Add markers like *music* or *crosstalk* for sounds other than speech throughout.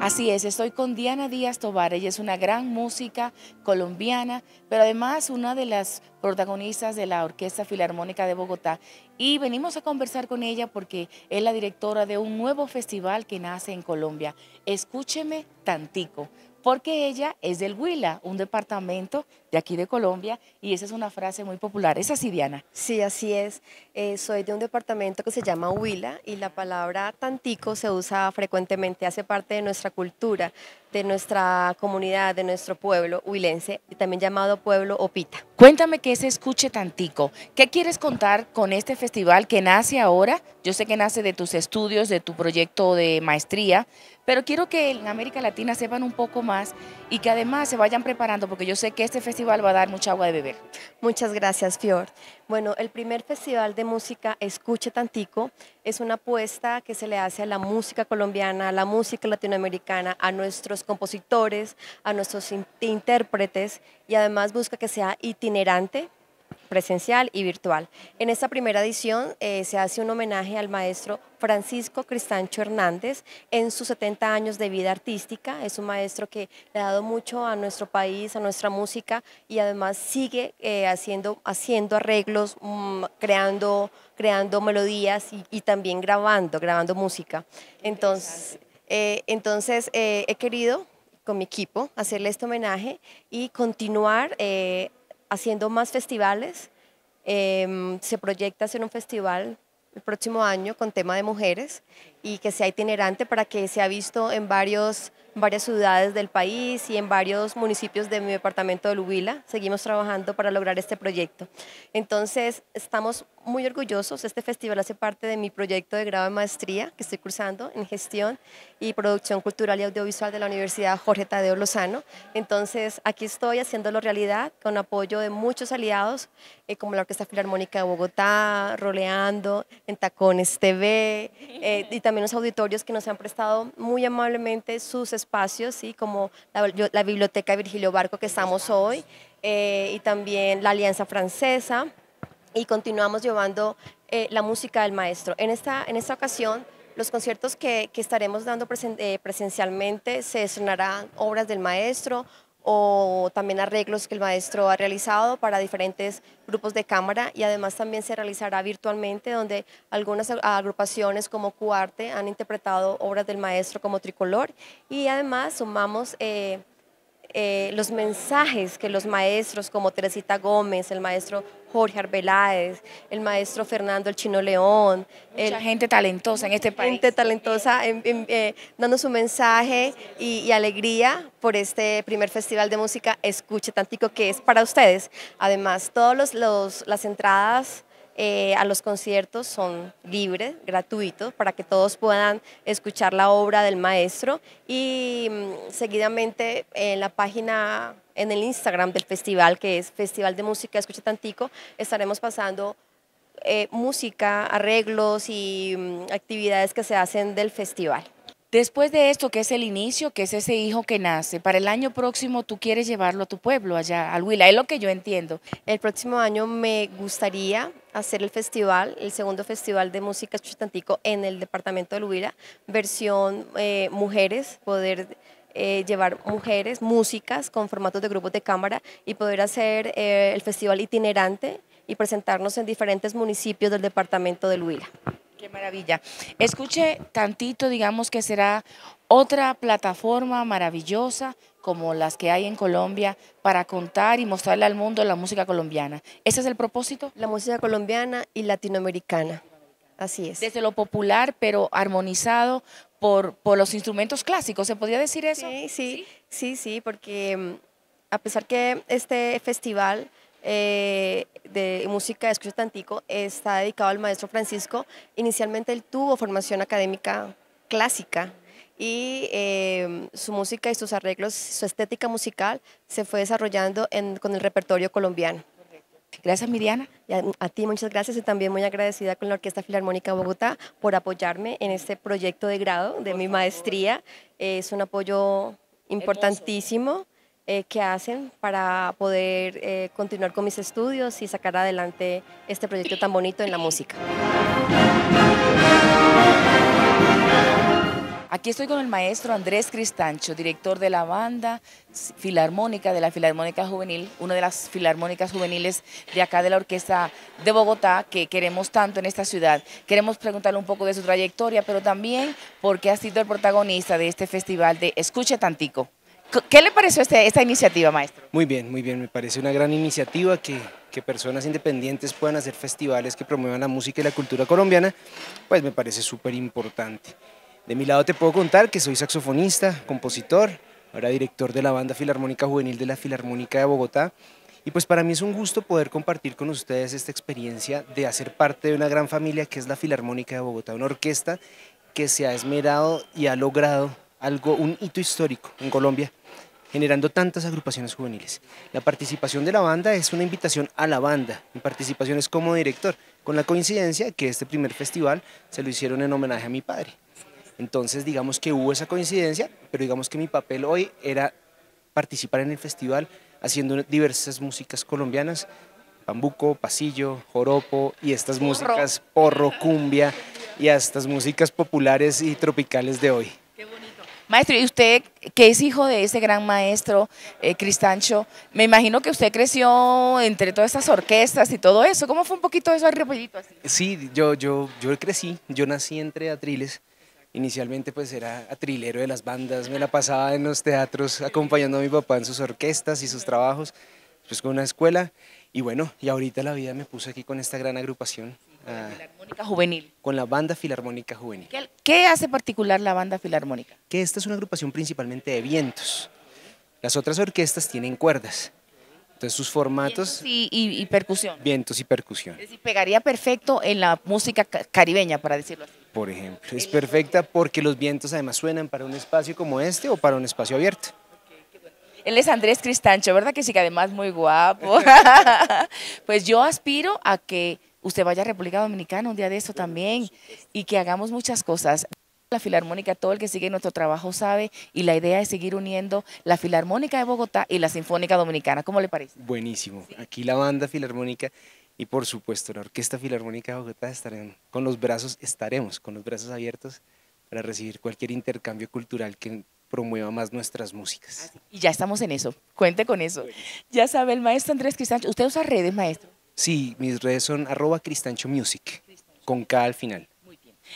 Así es, estoy con Diana Díaz Tobar, ella es una gran música colombiana, pero además una de las protagonistas de la Orquesta Filarmónica de Bogotá y venimos a conversar con ella porque es la directora de un nuevo festival que nace en Colombia. Escúcheme tantico, porque ella es del Huila, un departamento de aquí de Colombia, y esa es una frase muy popular. esa sí, Diana? Sí, así es. Eh, soy de un departamento que se llama Huila y la palabra tantico se usa frecuentemente, hace parte de nuestra cultura, de nuestra comunidad, de nuestro pueblo huilense, también llamado pueblo Opita. Cuéntame qué se escuche tantico. ¿Qué quieres contar con este festival que nace ahora? Yo sé que nace de tus estudios, de tu proyecto de maestría, pero quiero que en América Latina sepan un poco más y que además se vayan preparando porque yo sé que este festival va a dar mucha agua de beber. Muchas gracias, Fior. Bueno, el primer festival de música Escuche Tantico es una apuesta que se le hace a la música colombiana, a la música latinoamericana, a nuestros compositores, a nuestros intérpretes y además busca que sea itinerante presencial y virtual. En esta primera edición eh, se hace un homenaje al maestro Francisco Cristancho Hernández en sus 70 años de vida artística. Es un maestro que le ha dado mucho a nuestro país, a nuestra música y además sigue eh, haciendo, haciendo arreglos, mm, creando, creando melodías y, también grabando, grabando música. Entonces, eh, entonces he querido con mi equipo hacerle este homenaje y continuar haciendo más festivales. Em, se proyecta hacer un festival el próximo año con tema de mujeres y que sea itinerante para que sea visto en varios varias ciudades del país y en varios municipios de mi departamento de Lubila. Seguimos trabajando para lograr este proyecto. Entonces, estamos muy orgullosos. Este festival hace parte de mi proyecto de grado de maestría que estoy cursando en gestión y producción cultural y audiovisual de la Universidad Jorge Tadeo Lozano. Entonces, aquí estoy haciéndolo realidad con apoyo de muchos aliados, eh, como la Orquesta Filarmónica de Bogotá, Roleando, en Tacones TV eh, y también los auditorios que nos han prestado muy amablemente sus espacios, ¿sí? como la, biblioteca de Biblioteca Virgilio Barco que estamos hoy, eh, y también la Alianza Francesa, y continuamos llevando eh, la música del maestro. En esta, en esta ocasión, los conciertos que, estaremos dando eh, presencialmente se estrenarán obras del maestro, o también arreglos que el maestro ha realizado para diferentes grupos de cámara y además también se realizará virtualmente donde algunas agrupaciones como Cuarte han interpretado obras del maestro como tricolor y además sumamos eh, eh, los mensajes que los maestros como Teresita Gómez, el maestro Jorge Arbeláez, el maestro Fernando El Chino León. Mucha gente talentosa en este país. Gente talentosa eh, dando su mensaje y, alegría por este primer festival de música Escuche Tantico que es para ustedes. Además, todas las entradas eh, a los conciertos son libres, gratuitos, para que todos puedan escuchar la obra del maestro y mm, seguidamente en la página, en el Instagram del festival, que es Festival de Música Escucha Tantico, estaremos pasando eh, música, arreglos y mm, actividades que se hacen del festival. Después de esto, que es el inicio, que es ese hijo que nace, para el año próximo tú quieres llevarlo a tu pueblo, allá, al Huila, es lo que yo entiendo. El próximo año me gustaría hacer el festival, el segundo festival de música chutantico en el departamento del Huila, versión eh, mujeres, poder eh, llevar mujeres, músicas con formatos de grupos de cámara y poder hacer eh, el festival itinerante y presentarnos en diferentes municipios del departamento del Huila. Qué maravilla. Escuche tantito, digamos que será otra plataforma maravillosa como las que hay en Colombia para contar y mostrarle al mundo la música colombiana. ¿Ese es el propósito? La música colombiana y latinoamericana. Así es. Desde lo popular, pero armonizado por, por los instrumentos clásicos, ¿se podría decir eso? Sí, sí, sí, sí, porque mm, a pesar que este festival eh, de música de Escucha Tantico está dedicado al maestro Francisco. Inicialmente él tuvo formación académica clásica y eh, su música y sus arreglos, su estética musical se fue desarrollando en, con el repertorio colombiano. Gracias, Miriana. a, ti muchas gracias y también muy agradecida con la Orquesta Filarmónica Bogotá por apoyarme en este proyecto de grado de mi maestría. Es un apoyo importantísimo. Eh, ¿Qué que hacen para poder eh, continuar con mis estudios y sacar adelante este proyecto tan bonito en la música. Aquí estoy con el maestro Andrés Cristancho, director de la banda filarmónica de la Filarmónica Juvenil, una de las filarmónicas juveniles de acá de la Orquesta de Bogotá que queremos tanto en esta ciudad. Queremos preguntarle un poco de su trayectoria, pero también por qué ha sido el protagonista de este festival de Escuche Tantico. ¿Qué le pareció este, esta iniciativa, maestro? Muy bien, muy bien. Me parece una gran iniciativa que, que personas independientes puedan hacer festivales que promuevan la música y la cultura colombiana, pues me parece súper importante. De mi lado te puedo contar que soy saxofonista, compositor, ahora director de la banda Filarmónica Juvenil de la Filarmónica de Bogotá. Y pues para mí es un gusto poder compartir con ustedes esta experiencia de hacer parte de una gran familia que es la Filarmónica de Bogotá, una orquesta que se ha esmerado y ha logrado algo, un hito histórico en Colombia generando tantas agrupaciones juveniles. La participación de la banda es una invitación a la banda, mi participación es como director, con la coincidencia que este primer festival se lo hicieron en homenaje a mi padre. Entonces digamos que hubo esa coincidencia, pero digamos que mi papel hoy era participar en el festival haciendo diversas músicas colombianas, bambuco, pasillo, joropo y estas músicas porro, cumbia y a estas músicas populares y tropicales de hoy. Maestro, y usted que es hijo de ese gran maestro, eh, Cristancho, me imagino que usted creció entre todas esas orquestas y todo eso. ¿Cómo fue un poquito eso al repollito? Sí, yo, yo, yo crecí, yo nací entre atriles. Inicialmente pues era atrilero de las bandas, me la pasaba en los teatros acompañando a mi papá en sus orquestas y sus trabajos, pues con una escuela. Y bueno, y ahorita la vida me puso aquí con esta gran agrupación. Ah. Juvenil. Con la Banda Filarmónica Juvenil. ¿Qué, hace particular la Banda Filarmónica? Que esta es una agrupación principalmente de vientos. Las otras orquestas tienen cuerdas. Entonces sus formatos... y, percusión. Vientos y percusión. Es decir, pegaría perfecto en la música caribeña, para decirlo así. Por ejemplo. Es perfecta porque los vientos además suenan para un espacio como este o para un espacio abierto. Él es Andrés Cristancho, ¿verdad que sí? Que además muy guapo. *laughs* *laughs* pues yo aspiro a que usted vaya a República Dominicana un día de eso también y que hagamos muchas cosas. La Filarmónica, todo el que sigue nuestro trabajo sabe y la idea es seguir uniendo la Filarmónica de Bogotá y la Sinfónica Dominicana. ¿Cómo le parece? Buenísimo. Aquí la banda filarmónica y por supuesto la Orquesta Filarmónica de Bogotá estarán con los brazos, estaremos con los brazos abiertos para recibir cualquier intercambio cultural que promueva más nuestras músicas. Y ya estamos en eso, cuente con eso. Ya sabe, el maestro Andrés Cristán, ¿usted usa redes, maestro? Sí, mis redes son arroba Cristancho Music, con K al final.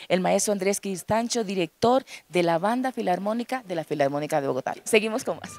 El maestro Andrés Cristancho, director de la Banda Filarmónica de la Filarmónica de Bogotá. Seguimos con más.